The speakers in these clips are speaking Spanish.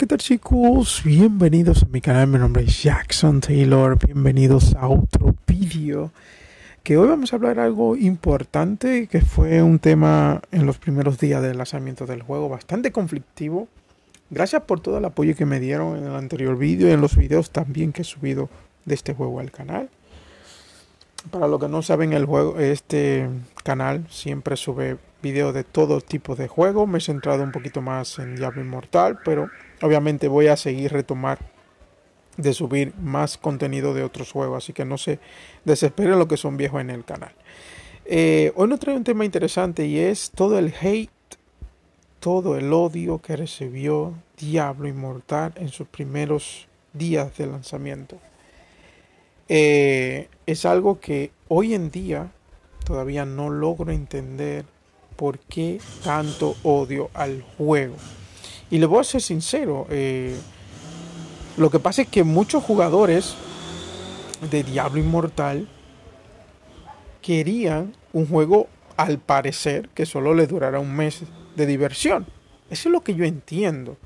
¿qué tal chicos? Bienvenidos a mi canal, mi nombre es Jackson Taylor, bienvenidos a otro vídeo que hoy vamos a hablar algo importante que fue un tema en los primeros días del lanzamiento del juego bastante conflictivo. Gracias por todo el apoyo que me dieron en el anterior vídeo y en los vídeos también que he subido de este juego al canal. Para los que no saben el juego, este canal siempre sube videos de todo tipo de juegos. Me he centrado un poquito más en Diablo Inmortal, pero obviamente voy a seguir retomar de subir más contenido de otros juegos. Así que no se desesperen lo que son viejos en el canal. Eh, hoy nos trae un tema interesante y es todo el hate, todo el odio que recibió Diablo Inmortal en sus primeros días de lanzamiento. Eh, es algo que hoy en día todavía no logro entender por qué tanto odio al juego. Y le voy a ser sincero, eh, lo que pasa es que muchos jugadores de Diablo Inmortal querían un juego al parecer que solo le durara un mes de diversión. Eso es lo que yo entiendo.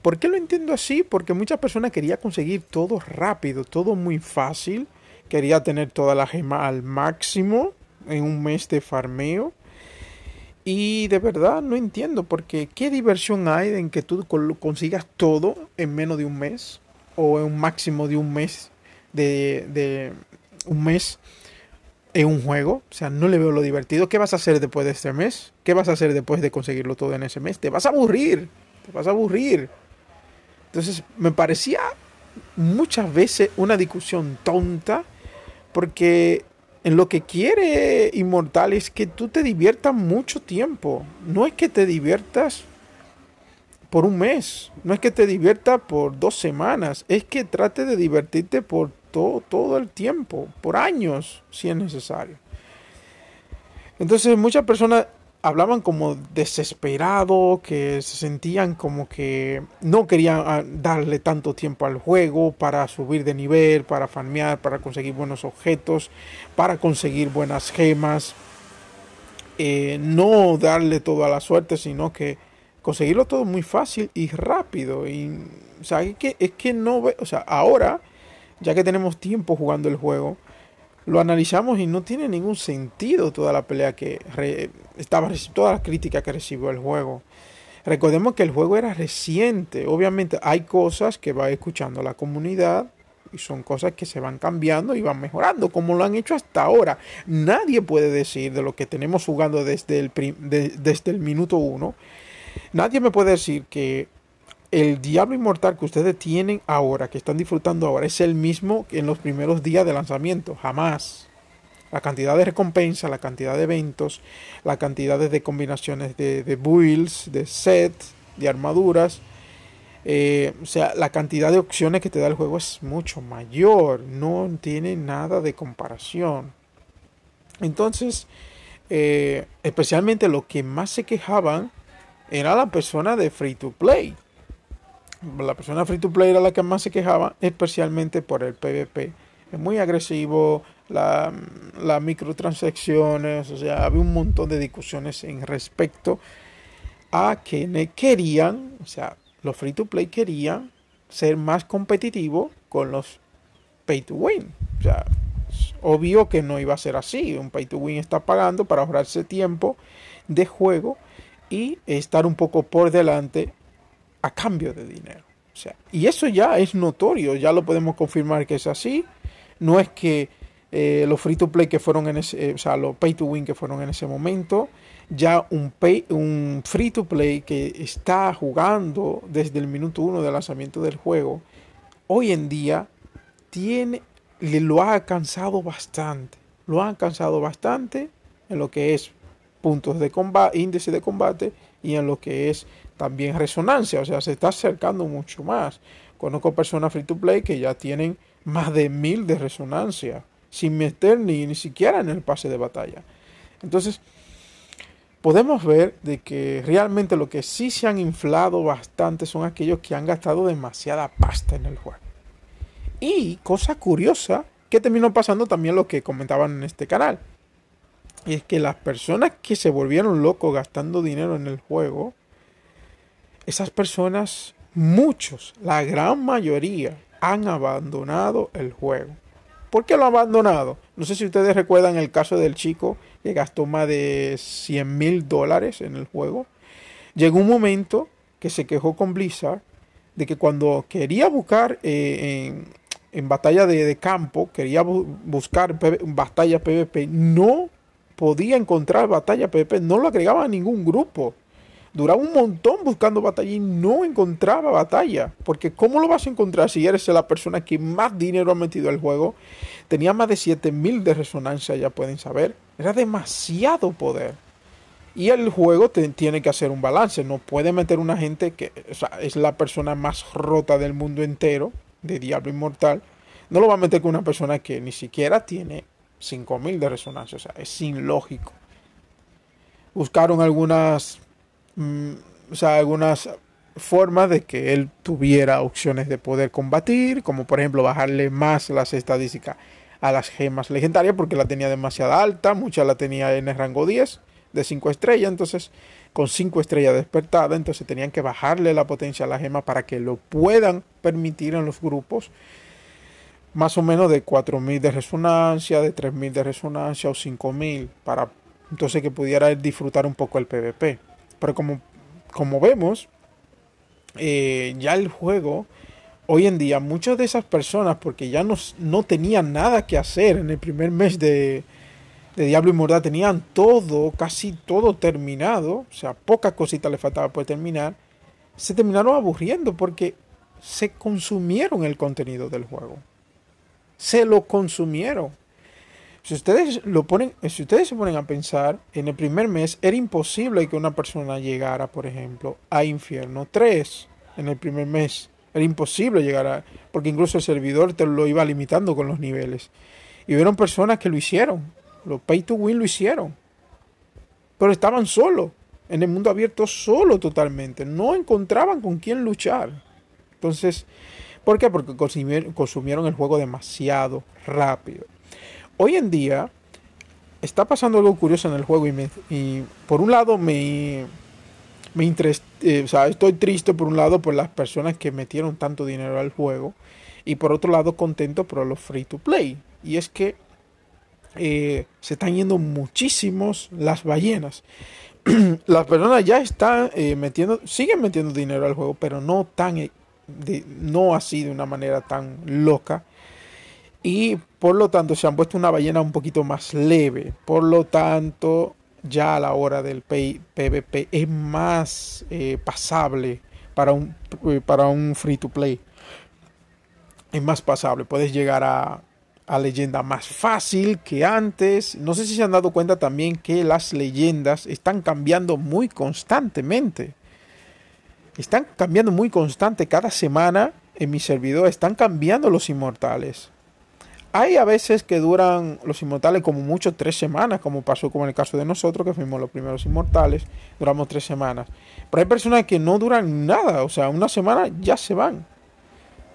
¿Por qué lo entiendo así? Porque muchas personas querían conseguir todo rápido, todo muy fácil. Quería tener toda la gema al máximo en un mes de farmeo. Y de verdad no entiendo, porque ¿qué diversión hay en que tú consigas todo en menos de un mes? O en un máximo de un mes de, de un mes en un juego. O sea, no le veo lo divertido. ¿Qué vas a hacer después de este mes? ¿Qué vas a hacer después de conseguirlo todo en ese mes? Te vas a aburrir. Te vas a aburrir. Entonces, me parecía muchas veces una discusión tonta. Porque en lo que quiere Inmortal es que tú te diviertas mucho tiempo. No es que te diviertas por un mes, no es que te diviertas por dos semanas, es que trate de divertirte por todo, todo el tiempo, por años, si es necesario. Entonces muchas personas hablaban como desesperado, que se sentían como que no querían ah, darle tanto tiempo al juego para subir de nivel, para farmear, para conseguir buenos objetos, para conseguir buenas gemas. Eh, no darle toda la suerte, sino que conseguirlo todo muy fácil y rápido. Y, que, es que no, o sea, ahora, ya que tenemos tiempo jugando el juego, lo analizamos y no tiene ningún sentido toda la pelea que toda la crítica que recibió el juego. Recordemos que el juego era reciente. Obviamente hay cosas que va escuchando la comunidad y son cosas que se van cambiando y van mejorando como lo han hecho hasta ahora. Nadie puede decir de lo que tenemos jugando desde el, desde el minuto uno. Nadie me puede decir que el diablo inmortal que ustedes tienen ahora, que están disfrutando ahora, es el mismo que en los primeros días de lanzamiento. Jamás. La cantidad de recompensa, la cantidad de eventos, la cantidad de combinaciones de, builds, de sets, de armaduras. Eh, o sea, la cantidad de opciones que te da el juego es mucho mayor. No tiene nada de comparación. Entonces, eh, especialmente lo que más se quejaban era la persona de free to play la persona free to play era la que más se quejaba, especialmente por el PvP. Es muy agresivo, las microtransacciones, o sea, había un montón de discusiones en respecto a quienes querían, o sea, los free to play querían ser más competitivos con los pay to win. O sea, obvio que no iba a ser así. Un pay to win está pagando para ahorrarse tiempo de juego y estar un poco por delante a cambio de dinero. sea, y eso ya es notorio, ya lo podemos confirmar que es así. No es que eh, los free to play que fueron en ese, eh, o sea, los pay to win que fueron en ese momento, ya un, pay, un free to play que está jugando desde el minuto uno del lanzamiento del juego, hoy en día tiene, lo ha alcanzado bastante. Lo ha alcanzado bastante en lo que es puntos de combate, índice de combate y en lo que es también resonancia, o sea, se está acercando mucho más. Conozco personas free to play que ya tienen más de mil de resonancia, sin meter ni, ni siquiera en el pase de batalla. Entonces, podemos ver de que realmente lo que sí se han inflado bastante son aquellos que han gastado demasiada pasta en el juego. Y cosa curiosa, que terminó pasando también lo que comentaban en este canal. Y es que las personas que se volvieron locos gastando dinero en el juego, esas personas, muchos, la gran mayoría, han abandonado el juego. ¿Por qué lo han abandonado? No sé si ustedes recuerdan el caso del chico que gastó más de 100 mil dólares en el juego. Llegó un momento que se quejó con Blizzard de que cuando quería buscar eh, en, batalla de, campo, quería buscar buscar batalla PvP, no podía encontrar batalla Pepe. no lo agregaba a ningún grupo. Duraba un montón buscando batalla y no encontraba batalla. Porque ¿cómo lo vas a encontrar si eres la persona que más dinero ha metido al juego? Tenía más de 7000 de resonancia, ya pueden saber. Era demasiado poder. Y el juego tiene que hacer un balance. No puede meter una gente que es la persona más rota del mundo entero, de Diablo Inmortal. No lo va a meter con una persona que ni siquiera tiene 5000 de resonancia, o sea, es sin lógico Buscaron algunas, mm, algunas formas de que él tuviera opciones de poder combatir, como por ejemplo bajarle más las estadísticas a las gemas legendarias porque la tenía demasiada alta, mucha la tenía en el rango 10 de 5 estrellas, entonces con 5 estrellas despertadas, entonces tenían que bajarle la potencia a la gema para que lo puedan permitir en los grupos más o menos de 4.000 de resonancia, de 3.000 de resonancia o 5.000 para entonces que pudiera disfrutar un poco el PvP. Pero como, como vemos, eh, ya el juego, hoy en día, muchas de esas personas, porque ya no, no tenían nada que hacer en el primer mes de, de Diablo Inmortal, tenían todo, casi todo terminado, o sea, pocas cositas les faltaba por terminar, se terminaron aburriendo porque se consumieron el contenido del juego se lo consumieron. Si ustedes, lo ponen, si ustedes se ponen a pensar, en el primer mes era imposible que una persona llegara, por ejemplo, a infierno 3 en el primer mes. Era imposible llegar a... Porque incluso el servidor te lo iba limitando con los niveles. Y vieron personas que lo hicieron. Los pay to win lo hicieron. Pero estaban solos. En el mundo abierto solo totalmente. No encontraban con quién luchar. Entonces, ¿Por qué? Porque consumieron el juego demasiado rápido. Hoy en día está pasando algo curioso en el juego y, por un lado me, me eh, estoy triste por un lado por las personas que metieron tanto dinero al juego y por otro lado contento por los free to play. Y es que eh, se están yendo muchísimos las ballenas. las personas ya están eh, metiendo, siguen metiendo dinero al juego, pero no tan no así de una manera tan loca. Y por lo tanto se han puesto una ballena un poquito más leve. Por lo tanto, ya a la hora del PvP es más eh, pasable para un, eh, para un free to play. Es más pasable. Puedes llegar a, a leyenda más fácil que antes. No sé si se han dado cuenta también que las leyendas están cambiando muy constantemente. Están cambiando muy constante. Cada semana en mi servidor están cambiando los inmortales. Hay a veces que duran los inmortales como mucho tres semanas, como pasó como en el caso de nosotros, que fuimos los primeros inmortales, duramos tres semanas. Pero hay personas que no duran nada, o sea, una semana ya se van.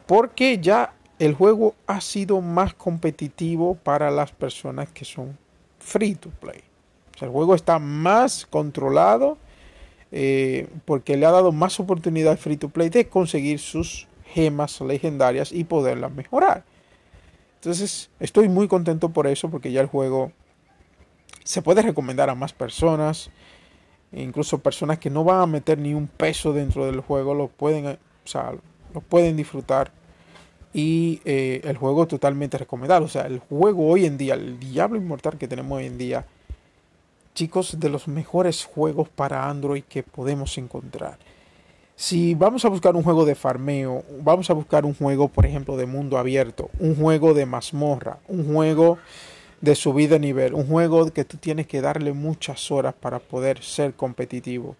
Porque ya el juego ha sido más competitivo para las personas que son free to play. O sea, el juego está más controlado eh, porque le ha dado más oportunidad al free to play de conseguir sus gemas legendarias y poderlas mejorar. Entonces estoy muy contento por eso porque ya el juego se puede recomendar a más personas. E incluso personas que no van a meter ni un peso dentro del juego lo pueden, eh, o lo pueden disfrutar. Y eh, el juego totalmente recomendado. O sea, el juego hoy en día, el Diablo Inmortal que tenemos hoy en día, chicos, de los mejores juegos para Android que podemos encontrar. Si vamos a buscar un juego de farmeo, vamos a buscar un juego, por ejemplo, de mundo abierto, un juego de mazmorra, un juego de subida de nivel, un juego que tú tienes que darle muchas horas para poder ser competitivo.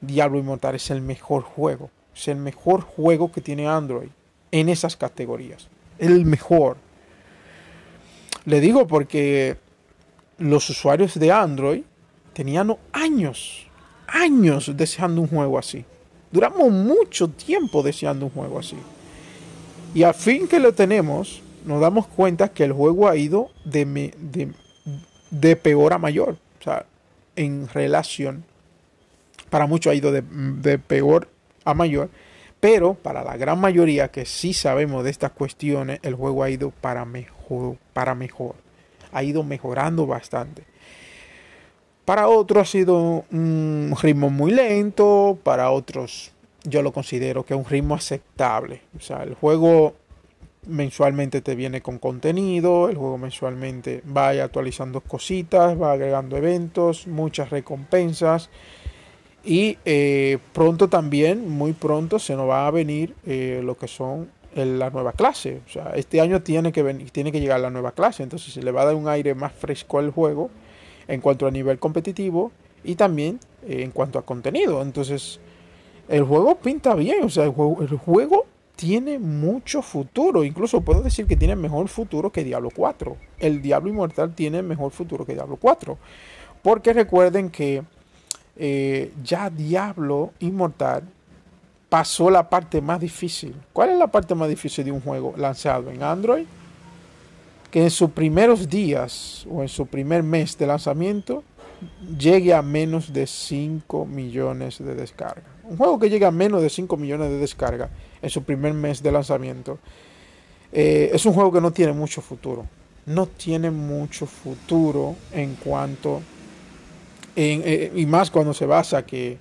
Diablo Inmortal es el mejor juego, es el mejor juego que tiene Android en esas categorías, el mejor. Le digo porque los usuarios de Android tenían años, años deseando un juego así. Duramos mucho tiempo deseando un juego así. Y al fin que lo tenemos, nos damos cuenta que el juego ha ido de, peor a mayor. O sea, en relación, para muchos ha ido de, de peor a mayor. Pero para la gran mayoría que sí sabemos de estas cuestiones, el juego ha ido para mejor. Para mejor ha ido mejorando bastante. Para otros ha sido un ritmo muy lento, para otros yo lo considero que es un ritmo aceptable. O sea, el juego mensualmente te viene con contenido, el juego mensualmente va actualizando cositas, va agregando eventos, muchas recompensas. Y eh, pronto también, muy pronto, se nos va a venir eh, lo que son la nueva clase. O sea, este año tiene que, venir, tiene que llegar la nueva clase, entonces se le va a dar un aire más fresco al juego en cuanto a nivel competitivo y también eh, en cuanto a contenido. Entonces, el juego pinta bien, o sea, el juego, tiene mucho futuro. Incluso puedo decir que tiene mejor futuro que Diablo 4. El Diablo Inmortal tiene mejor futuro que Diablo 4. Porque recuerden que eh, ya Diablo Inmortal pasó la parte más difícil. ¿Cuál es la parte más difícil de un juego lanzado en Android? Que en sus primeros días o en su primer mes de lanzamiento llegue a menos de 5 millones de descargas. Un juego que llegue a menos de 5 millones de descargas en su primer mes de lanzamiento eh, es un juego que no tiene mucho futuro. No tiene mucho futuro en cuanto... Eh, y más cuando se basa que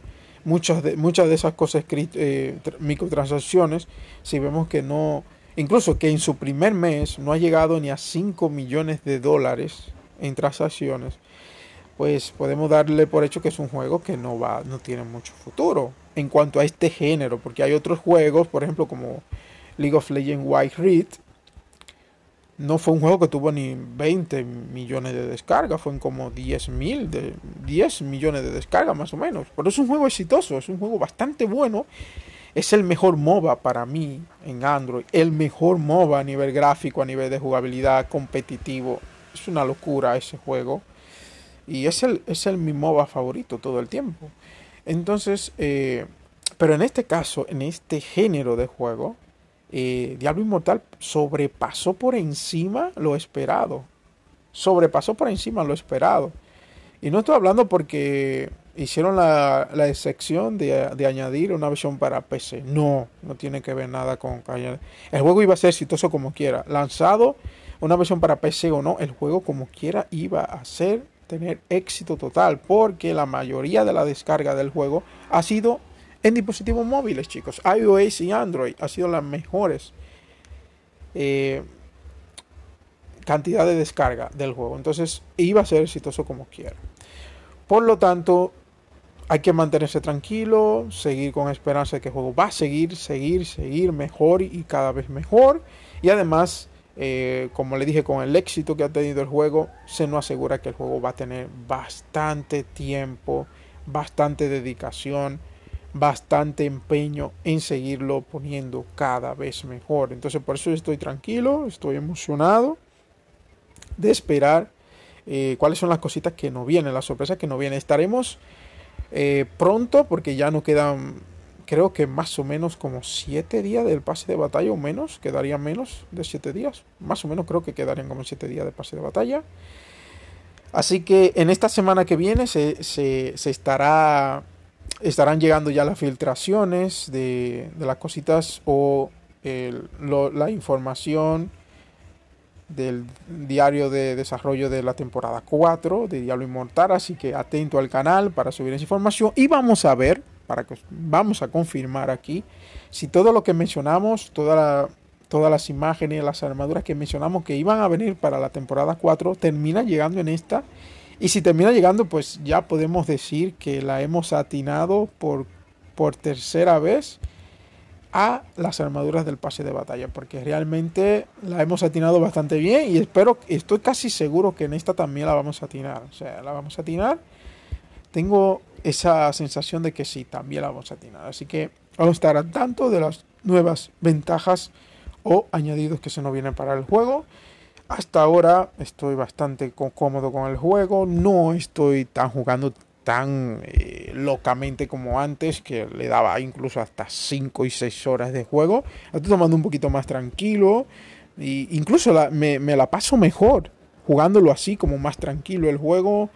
muchas de, muchas de esas cosas eh, microtransacciones, si vemos que no, incluso que en su primer mes no ha llegado ni a 5 millones de dólares en transacciones, pues podemos darle por hecho que es un juego que no va, no tiene mucho futuro en cuanto a este género, porque hay otros juegos, por ejemplo como League of Legends White Read, no fue un juego que tuvo ni 20 millones de descargas, fue como 10 de, 10 millones de descargas más o menos. Pero es un juego exitoso, es un juego bastante bueno. Es el mejor MOBA para mí en Android, el mejor MOBA a nivel gráfico, a nivel de jugabilidad, competitivo. Es una locura ese juego. Y es el, es el mi MOBA favorito todo el tiempo. Entonces, eh, pero en este caso, en este género de juego, eh, Diablo Inmortal sobrepasó por encima lo esperado. Sobrepasó por encima lo esperado. Y no estoy hablando porque hicieron la, excepción de, de, añadir una versión para PC. No, no tiene que ver nada con... El juego iba a ser exitoso como quiera. Lanzado una versión para PC o no, el juego como quiera iba a ser tener éxito total porque la mayoría de la descarga del juego ha sido en dispositivos móviles, chicos. iOS y Android ha sido las mejores cantidades eh, cantidad de descarga del juego. Entonces iba a ser exitoso como quiera. Por lo tanto, hay que mantenerse tranquilo, seguir con esperanza de que el juego va a seguir, seguir, seguir mejor y cada vez mejor. Y además, eh, como le dije, con el éxito que ha tenido el juego, se nos asegura que el juego va a tener bastante tiempo, bastante dedicación bastante empeño en seguirlo poniendo cada vez mejor. Entonces por eso estoy tranquilo, estoy emocionado de esperar eh, cuáles son las cositas que no vienen, las sorpresas que no vienen. Estaremos eh, pronto porque ya no quedan, creo que más o menos como 7 días del pase de batalla o menos, Quedaría menos de 7 días, más o menos creo que quedarían como 7 días de pase de batalla. Así que en esta semana que viene se, se estará estarán llegando ya las filtraciones de, las cositas o la información del diario de desarrollo de la temporada 4 de Diablo Inmortal, así que atento al canal para subir esa información y vamos a ver, para que vamos a confirmar aquí si todo lo que mencionamos, toda todas las imágenes, las armaduras que mencionamos que iban a venir para la temporada 4 termina llegando en esta y si termina llegando, pues ya podemos decir que la hemos atinado por, por tercera vez a las armaduras del pase de batalla, porque realmente la hemos atinado bastante bien y espero, estoy casi seguro que en esta también la vamos a atinar, o sea, la vamos a atinar. Tengo esa sensación de que sí, también la vamos a atinar, así que vamos a estar al tanto de las nuevas ventajas o añadidos que se nos vienen para el juego hasta ahora estoy bastante cómodo con el juego, no estoy tan jugando tan eh, locamente como antes, que le daba incluso hasta 5 y 6 horas de juego. Estoy tomando un poquito más tranquilo, e incluso me, la paso mejor jugándolo así, como más tranquilo el juego,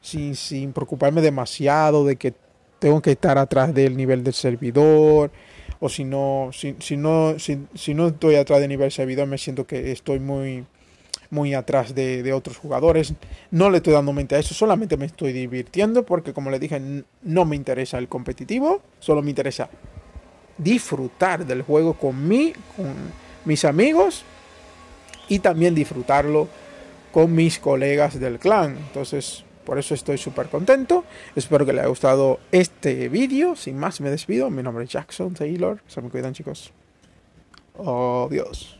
sin, preocuparme demasiado de que tengo que estar atrás del nivel del servidor, o si no, si, no, si, si, no estoy atrás del nivel del servidor, me siento que estoy muy muy atrás de, otros jugadores. No le estoy dando mente a eso, solamente me estoy divirtiendo porque como le dije, no me interesa el competitivo, solo me interesa disfrutar del juego con mí, con mis amigos y también disfrutarlo con mis colegas del clan. Entonces, por eso estoy súper contento. Espero que les haya gustado este vídeo. Sin más, me despido. Mi nombre es Jackson Taylor. Se me cuidan, chicos. Adiós.